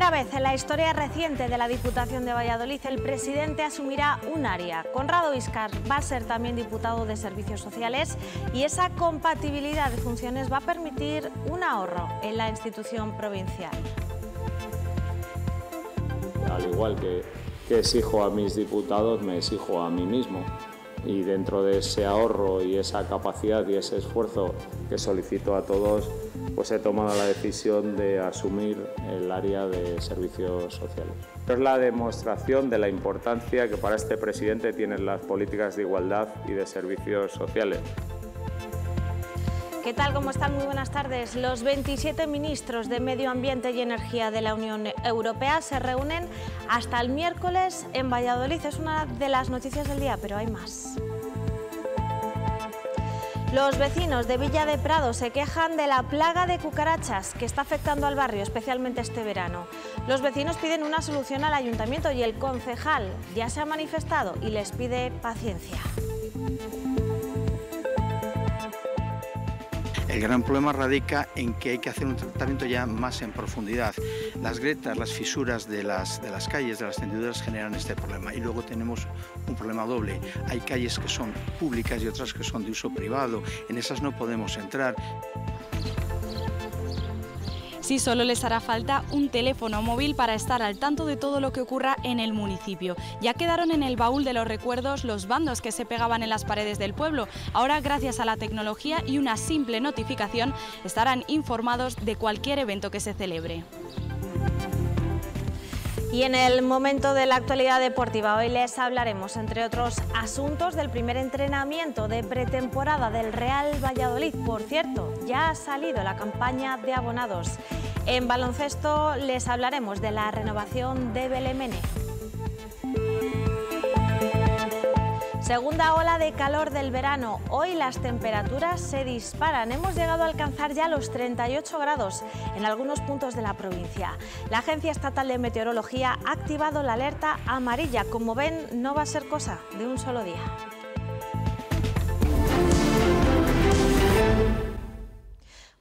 primera vez en la historia reciente de la Diputación de Valladolid, el presidente asumirá un área. Conrado Iscar va a ser también diputado de Servicios Sociales y esa compatibilidad de funciones va a permitir un ahorro en la institución provincial. Al igual que exijo a mis diputados, me exijo a mí mismo y dentro de ese ahorro y esa capacidad y ese esfuerzo que solicito a todos, pues he tomado la decisión de asumir el área de servicios sociales. Es la demostración de la importancia que para este presidente tienen las políticas de igualdad y de servicios sociales. ¿Qué tal? ¿Cómo están? Muy buenas tardes. Los 27 ministros de Medio Ambiente y Energía de la Unión Europea se reúnen hasta el miércoles en Valladolid. Es una de las noticias del día, pero hay más. Los vecinos de Villa de Prado se quejan de la plaga de cucarachas que está afectando al barrio, especialmente este verano. Los vecinos piden una solución al ayuntamiento y el concejal ya se ha manifestado y les pide paciencia. El gran problema radica en que hay que hacer un tratamiento ya más en profundidad. Las grietas, las fisuras de las, de las calles, de las tendiduras generan este problema. Y luego tenemos un problema doble. Hay calles que son públicas y otras que son de uso privado. En esas no podemos entrar. Sí, solo les hará falta un teléfono móvil para estar al tanto de todo lo que ocurra en el municipio. Ya quedaron en el baúl de los recuerdos los bandos que se pegaban en las paredes del pueblo. Ahora, gracias a la tecnología y una simple notificación, estarán informados de cualquier evento que se celebre. Y en el momento de la actualidad deportiva, hoy les hablaremos, entre otros asuntos, del primer entrenamiento de pretemporada del Real Valladolid. Por cierto, ya ha salido la campaña de abonados. En baloncesto les hablaremos de la renovación de Belemene. Segunda ola de calor del verano. Hoy las temperaturas se disparan. Hemos llegado a alcanzar ya los 38 grados en algunos puntos de la provincia. La Agencia Estatal de Meteorología ha activado la alerta amarilla. Como ven, no va a ser cosa de un solo día.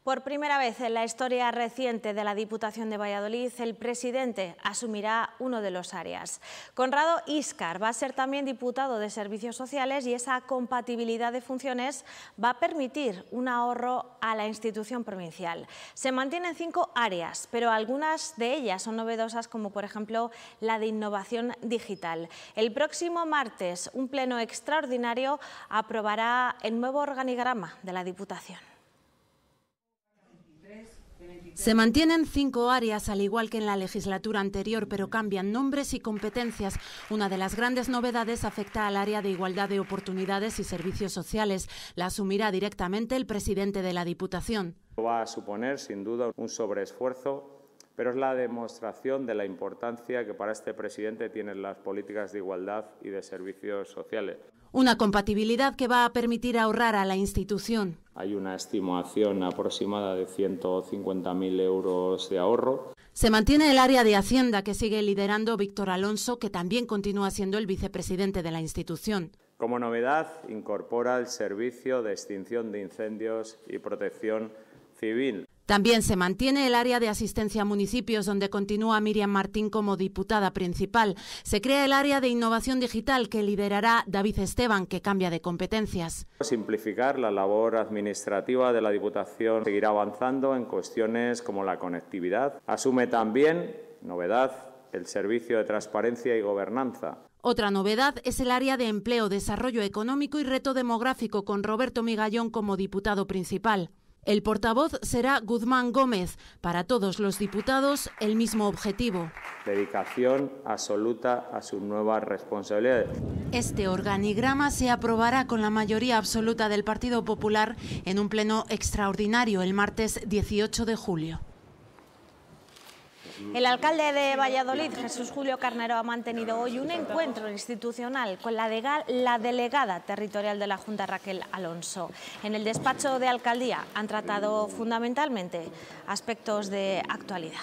Por primera vez en la historia reciente de la Diputación de Valladolid, el presidente asumirá uno de los áreas. Conrado Iscar va a ser también diputado de Servicios Sociales y esa compatibilidad de funciones va a permitir un ahorro a la institución provincial. Se mantienen cinco áreas, pero algunas de ellas son novedosas, como por ejemplo la de innovación digital. El próximo martes, un pleno extraordinario aprobará el nuevo organigrama de la Diputación. Se mantienen cinco áreas, al igual que en la legislatura anterior, pero cambian nombres y competencias. Una de las grandes novedades afecta al área de igualdad de oportunidades y servicios sociales. La asumirá directamente el presidente de la Diputación. Va a suponer, sin duda, un sobreesfuerzo pero es la demostración de la importancia que para este presidente tienen las políticas de igualdad y de servicios sociales. Una compatibilidad que va a permitir ahorrar a la institución. Hay una estimación aproximada de 150.000 euros de ahorro. Se mantiene el área de Hacienda que sigue liderando Víctor Alonso, que también continúa siendo el vicepresidente de la institución. Como novedad, incorpora el servicio de extinción de incendios y protección civil, también se mantiene el área de asistencia a municipios, donde continúa Miriam Martín como diputada principal. Se crea el área de innovación digital que liderará David Esteban, que cambia de competencias. Simplificar la labor administrativa de la Diputación seguirá avanzando en cuestiones como la conectividad. Asume también, novedad, el servicio de transparencia y gobernanza. Otra novedad es el área de empleo, desarrollo económico y reto demográfico, con Roberto Migallón como diputado principal. El portavoz será Guzmán Gómez. Para todos los diputados, el mismo objetivo. Dedicación absoluta a sus nuevas responsabilidades. Este organigrama se aprobará con la mayoría absoluta del Partido Popular en un pleno extraordinario el martes 18 de julio. El alcalde de Valladolid, Jesús Julio Carnero, ha mantenido hoy un encuentro institucional con la, delegada territorial de la Junta, Raquel Alonso. En el despacho de alcaldía han tratado fundamentalmente aspectos de actualidad.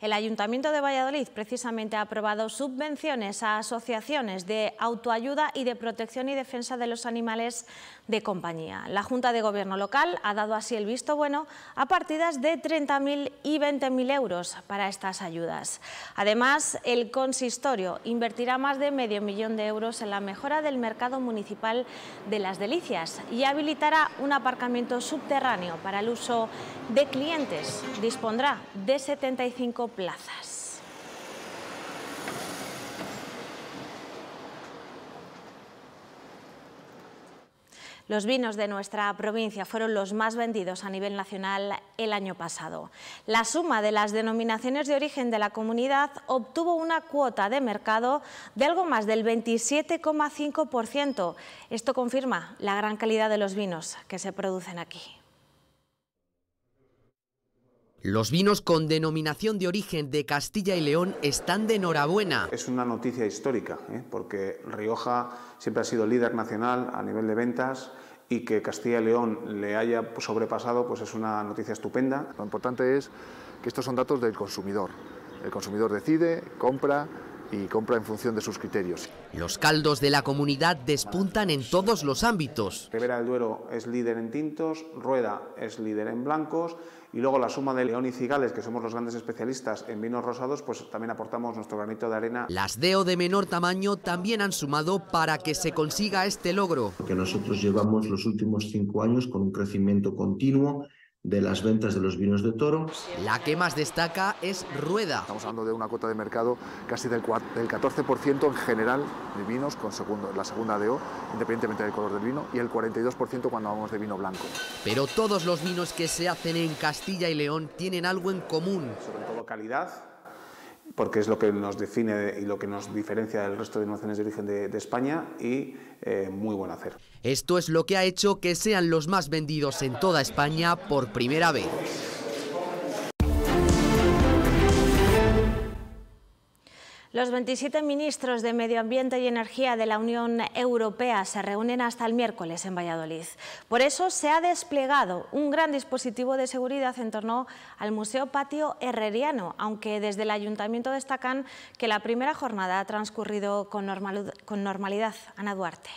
El Ayuntamiento de Valladolid precisamente ha aprobado subvenciones a asociaciones de autoayuda y de protección y defensa de los animales de compañía. La Junta de Gobierno local ha dado así el visto bueno a partidas de 30.000 y 20.000 euros para estas ayudas. Además, el consistorio invertirá más de medio millón de euros en la mejora del mercado municipal de Las Delicias y habilitará un aparcamiento subterráneo para el uso de clientes. Dispondrá de 75 plazas. Los vinos de nuestra provincia fueron los más vendidos a nivel nacional el año pasado. La suma de las denominaciones de origen de la comunidad obtuvo una cuota de mercado de algo más del 27,5%. Esto confirma la gran calidad de los vinos que se producen aquí. Los vinos con denominación de origen de Castilla y León están de enhorabuena. Es una noticia histórica, ¿eh? porque Rioja siempre ha sido líder nacional a nivel de ventas y que Castilla y León le haya sobrepasado, pues es una noticia estupenda. Lo importante es que estos son datos del consumidor. El consumidor decide, compra, y compra en función de sus criterios. Los caldos de la comunidad despuntan en todos los ámbitos. Rivera del Duero es líder en tintos, Rueda es líder en blancos y luego la suma de León y Cigales, que somos los grandes especialistas en vinos rosados, pues también aportamos nuestro granito de arena. Las DEO de menor tamaño también han sumado para que se consiga este logro. Que nosotros llevamos los últimos cinco años con un crecimiento continuo de las ventas de los vinos de toro. La que más destaca es Rueda. Estamos hablando de una cuota de mercado casi del, 14% en general de vinos con segundo, la segunda DO, independientemente del color del vino, y el 42% cuando hablamos de vino blanco. Pero todos los vinos que se hacen en Castilla y León tienen algo en común. Sobre todo calidad, porque es lo que nos define y lo que nos diferencia del resto de naciones de origen de, España y eh, muy buen hacer. Esto es lo que ha hecho que sean los más vendidos en toda España por primera vez. Los 27 ministros de Medio Ambiente y Energía de la Unión Europea se reúnen hasta el miércoles en Valladolid. Por eso se ha desplegado un gran dispositivo de seguridad en torno al Museo Patio Herreriano, aunque desde el Ayuntamiento destacan que la primera jornada ha transcurrido con, normalidad. Ana Duarte.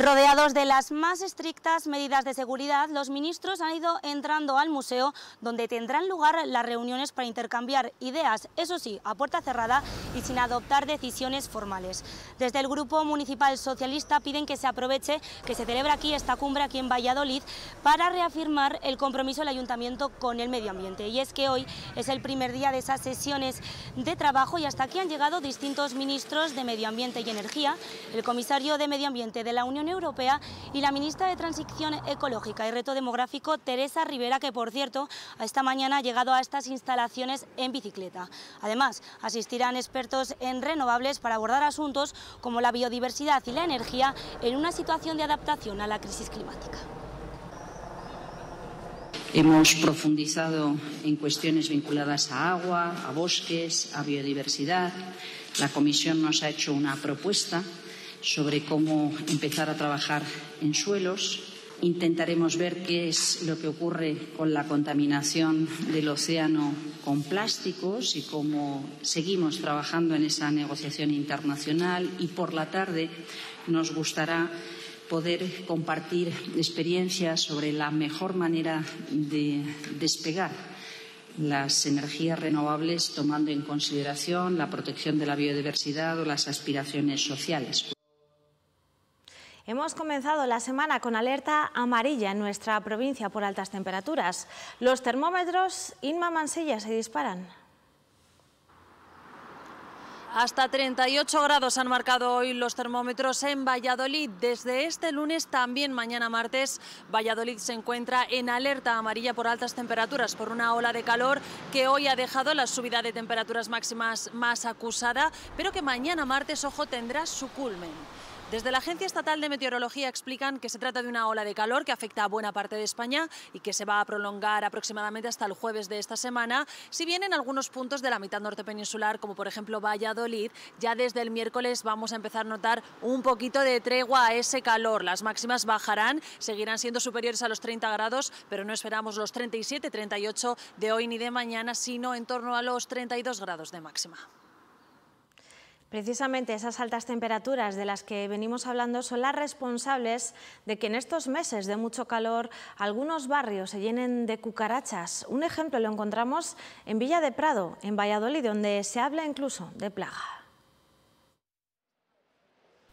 Rodeados de las más estrictas medidas de seguridad, los ministros han ido entrando al museo, donde tendrán lugar las reuniones para intercambiar ideas, eso sí, a puerta cerrada y sin adoptar decisiones formales. Desde el Grupo Municipal Socialista piden que se aproveche que se celebra aquí esta cumbre, aquí en Valladolid, para reafirmar el compromiso del Ayuntamiento con el medio ambiente. Y es que hoy es el primer día de esas sesiones de trabajo y hasta aquí han llegado distintos ministros de Medio Ambiente y Energía, el comisario de Medio Ambiente de la Unión Europea y la ministra de Transición Ecológica y Reto Demográfico, Teresa Rivera, que por cierto, esta mañana ha llegado a estas instalaciones en bicicleta. Además, asistirán expertos en renovables para abordar asuntos como la biodiversidad y la energía en una situación de adaptación a la crisis climática. Hemos profundizado en cuestiones vinculadas a agua, a bosques, a biodiversidad. La Comisión nos ha hecho una propuesta sobre cómo empezar a trabajar en suelos. Intentaremos ver qué es lo que ocurre con la contaminación del océano con plásticos y cómo seguimos trabajando en esa negociación internacional. Y por la tarde nos gustará poder compartir experiencias sobre la mejor manera de despegar las energías renovables tomando en consideración la protección de la biodiversidad o las aspiraciones sociales. Hemos comenzado la semana con alerta amarilla en nuestra provincia por altas temperaturas. Los termómetros Inma Mansilla se disparan. Hasta 38 grados han marcado hoy los termómetros en Valladolid. Desde este lunes, también mañana martes, Valladolid se encuentra en alerta amarilla por altas temperaturas, por una ola de calor que hoy ha dejado la subida de temperaturas máximas más acusada, pero que mañana martes, ojo, tendrá su culmen. Desde la Agencia Estatal de Meteorología explican que se trata de una ola de calor que afecta a buena parte de España y que se va a prolongar aproximadamente hasta el jueves de esta semana, si bien en algunos puntos de la mitad norte peninsular, como por ejemplo Valladolid, ya desde el miércoles vamos a empezar a notar un poquito de tregua a ese calor. Las máximas bajarán, seguirán siendo superiores a los 30 grados, pero no esperamos los 37, 38 de hoy ni de mañana, sino en torno a los 32 grados de máxima. Precisamente esas altas temperaturas de las que venimos hablando son las responsables de que en estos meses de mucho calor algunos barrios se llenen de cucarachas. Un ejemplo lo encontramos en Villa de Prado, en Valladolid, donde se habla incluso de plaga.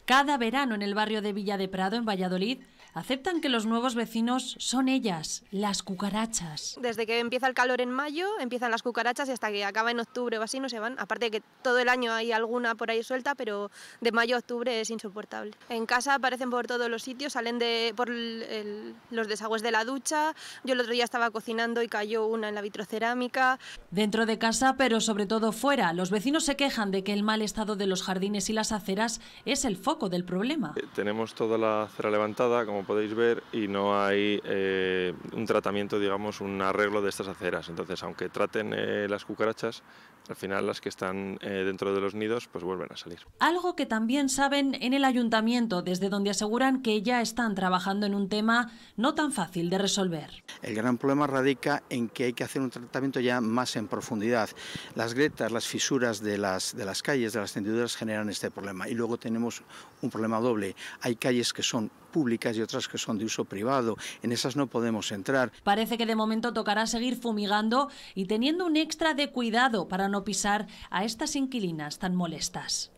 Cada verano en el barrio de Villa de Prado, en Valladolid, aceptan que los nuevos vecinos son ellas, las cucarachas. Desde que empieza el calor en mayo, empiezan las cucarachas y hasta que acaba en octubre o así no se van. Aparte de que todo el año hay alguna por ahí suelta, pero de mayo a octubre es insoportable. En casa aparecen por todos los sitios, salen de, por los desagües de la ducha. Yo el otro día estaba cocinando y cayó una en la vitrocerámica. Dentro de casa, pero sobre todo fuera, los vecinos se quejan de que el mal estado de los jardines y las aceras es el foco del problema. Eh, tenemos toda la acera levantada, como podéis ver, y no hay eh, un tratamiento, digamos, un arreglo de estas aceras. Entonces, aunque traten eh, las cucarachas, al final las que están eh, dentro de los nidos pues vuelven a salir. Algo que también saben en el ayuntamiento, desde donde aseguran que ya están trabajando en un tema no tan fácil de resolver. El gran problema radica en que hay que hacer un tratamiento ya más en profundidad. Las grietas, las fisuras de las, de las calles, de las tendiduras generan este problema y luego tenemos un problema doble. Hay calles que son y otras que son de uso privado. En esas no podemos entrar. Parece que de momento tocará seguir fumigando y teniendo un extra de cuidado para no pisar a estas inquilinas tan molestas.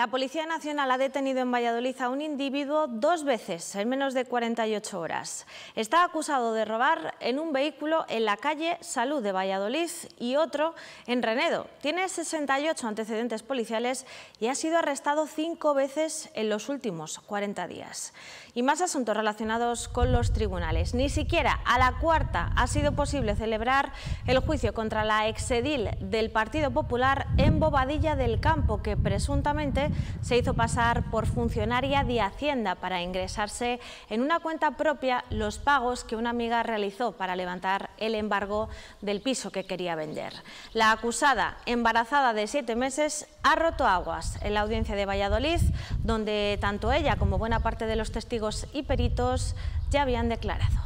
La Policía Nacional ha detenido en Valladolid a un individuo dos veces en menos de 48 horas. Está acusado de robar en un vehículo en la calle Salud de Valladolid y otro en Renedo. Tiene 68 antecedentes policiales y ha sido arrestado cinco veces en los últimos 40 días y más asuntos relacionados con los tribunales. Ni siquiera a la cuarta ha sido posible celebrar el juicio contra la exedil del Partido Popular en Bobadilla del Campo, que presuntamente se hizo pasar por funcionaria de Hacienda para ingresarse en una cuenta propia los pagos que una amiga realizó para levantar el embargo del piso que quería vender. La acusada, embarazada de siete meses, ha roto aguas en la audiencia de Valladolid, donde tanto ella como buena parte de los testigos y peritos ya habían declarado.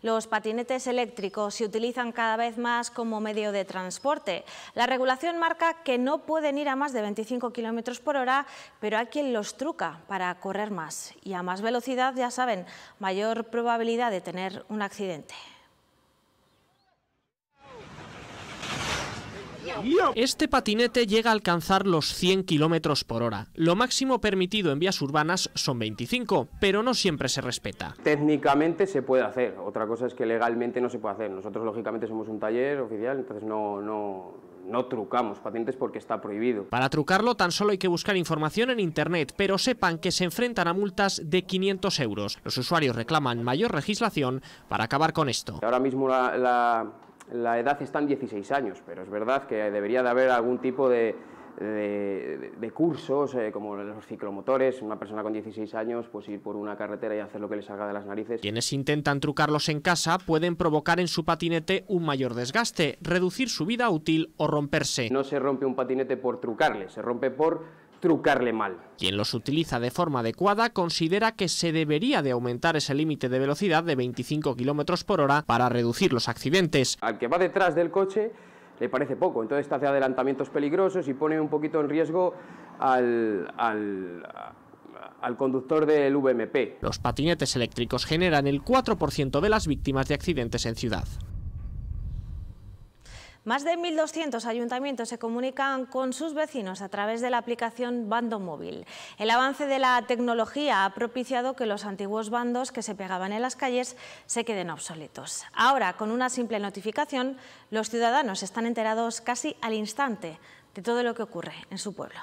Los patinetes eléctricos se utilizan cada vez más como medio de transporte. La regulación marca que no pueden ir a más de 25 km por hora, pero hay quien los truca para correr más. Y a más velocidad, ya saben, mayor probabilidad de tener un accidente. Este patinete llega a alcanzar los 100 km por hora. Lo máximo permitido en vías urbanas son 25, pero no siempre se respeta. Técnicamente se puede hacer, otra cosa es que legalmente no se puede hacer. Nosotros, lógicamente, somos un taller oficial, entonces no, no, no trucamos patentes porque está prohibido. Para trucarlo tan solo hay que buscar información en internet, pero sepan que se enfrentan a multas de 500 euros. Los usuarios reclaman mayor legislación para acabar con esto. Ahora mismo la la edad está en 16 años, pero es verdad que debería de haber algún tipo de, cursos, eh, como los ciclomotores, una persona con 16 años, pues ir por una carretera y hacer lo que le salga de las narices. Quienes intentan trucarlos en casa pueden provocar en su patinete un mayor desgaste, reducir su vida útil o romperse. No se rompe un patinete por trucarle, se rompe por trucarle mal. Quien los utiliza de forma adecuada considera que se debería de aumentar ese límite de velocidad de 25 km por hora para reducir los accidentes. Al que va detrás del coche le parece poco, entonces hace adelantamientos peligrosos y pone un poquito en riesgo al, al conductor del VMP. Los patinetes eléctricos generan el 4% de las víctimas de accidentes en ciudad. Más de 1.200 ayuntamientos se comunican con sus vecinos a través de la aplicación Bando Móvil. El avance de la tecnología ha propiciado que los antiguos bandos que se pegaban en las calles se queden obsoletos. Ahora, con una simple notificación, los ciudadanos están enterados casi al instante de todo lo que ocurre en su pueblo.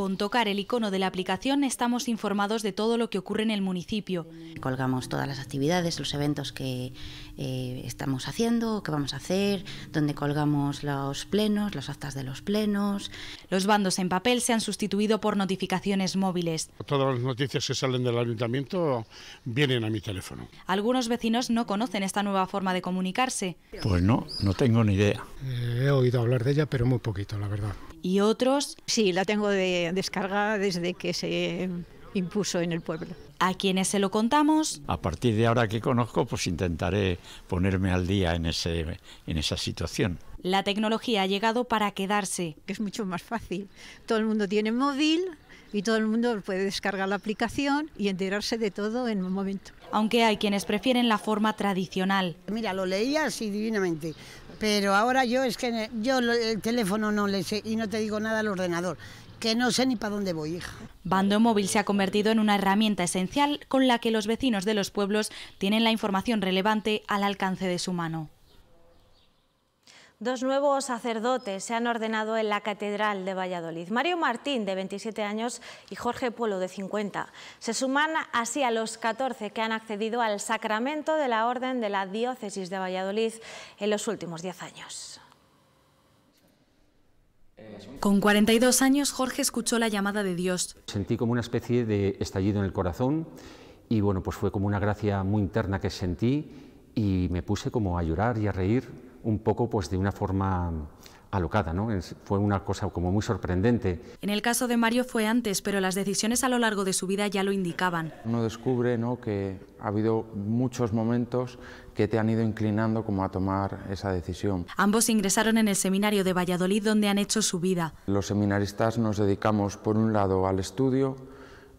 Con tocar el icono de la aplicación estamos informados de todo lo que ocurre en el municipio. Colgamos todas las actividades, los eventos que eh, estamos haciendo, que vamos a hacer, donde colgamos los plenos, las actas de los plenos. Los bandos en papel se han sustituido por notificaciones móviles. Todas las noticias que salen del ayuntamiento vienen a mi teléfono. Algunos vecinos no conocen esta nueva forma de comunicarse. Pues no, no tengo ni idea. Eh, he oído hablar de ella, pero muy poquito, la verdad y otros... Sí, la tengo de desde que se impuso en el pueblo. A quienes se lo contamos. A partir de ahora que conozco, pues intentaré ponerme al día en, ese, en esa situación. La tecnología ha llegado para quedarse. Es mucho más fácil. Todo el mundo tiene móvil, y todo el mundo puede descargar la aplicación y enterarse de todo en un momento. Aunque hay quienes prefieren la forma tradicional. Mira, lo leía así divinamente. Pero ahora yo es que yo el teléfono no le sé y no te digo nada al ordenador, que no sé ni para dónde voy, hija. Bando móvil se ha convertido en una herramienta esencial con la que los vecinos de los pueblos tienen la información relevante al alcance de su mano. Dos nuevos sacerdotes se han ordenado en la Catedral de Valladolid. Mario Martín, de 27 años, y Jorge Polo, de 50. Se suman así a los 14 que han accedido al sacramento de la Orden de la Diócesis de Valladolid en los últimos 10 años. Con 42 años, Jorge escuchó la llamada de Dios. Sentí como una especie de estallido en el corazón y bueno, pues fue como una gracia muy interna que sentí y me puse como a llorar y a reír un poco pues, de una forma alocada, ¿no? Fue una cosa como muy sorprendente. En el caso de Mario fue antes, pero las decisiones a lo largo de su vida ya lo indicaban. Uno descubre ¿no? que ha habido muchos momentos que te han ido inclinando como a tomar esa decisión. Ambos ingresaron en el seminario de Valladolid donde han hecho su vida. Los seminaristas nos dedicamos por un lado al estudio,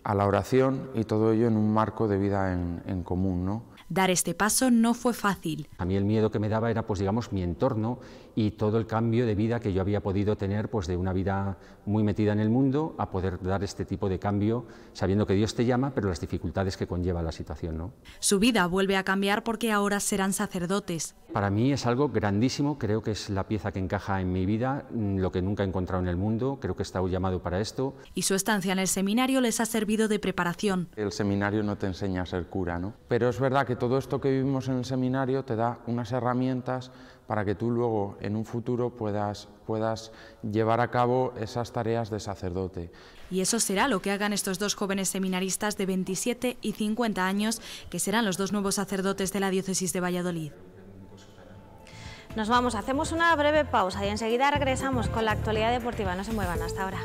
a la oración y todo ello en un marco de vida en, en común, ¿no? Dar este paso no fue fácil. A mí el miedo que me daba era, pues digamos, mi entorno y todo el cambio de vida que yo había podido tener pues de una vida muy metida en el mundo a poder dar este tipo de cambio sabiendo que Dios te llama, pero las dificultades que conlleva la situación, ¿no? Su vida vuelve a cambiar porque ahora serán sacerdotes. Para mí es algo grandísimo, creo que es la pieza que encaja en mi vida, mm, lo que nunca he encontrado en el mundo, creo que he estado llamado para esto. Y su estancia en el seminario les ha servido de preparación. El seminario no te enseña a ser cura, ¿no? Pero es verdad que todo esto que vivimos en el seminario te da unas herramientas para que tú luego en un futuro puedas, puedas llevar a cabo esas tareas de sacerdote. Y eso será lo que hagan estos dos jóvenes seminaristas de 27 y 50 años, que serán los dos nuevos sacerdotes de la diócesis de Valladolid. Nos vamos, hacemos una breve pausa y enseguida regresamos con la actualidad deportiva. No se muevan hasta ahora.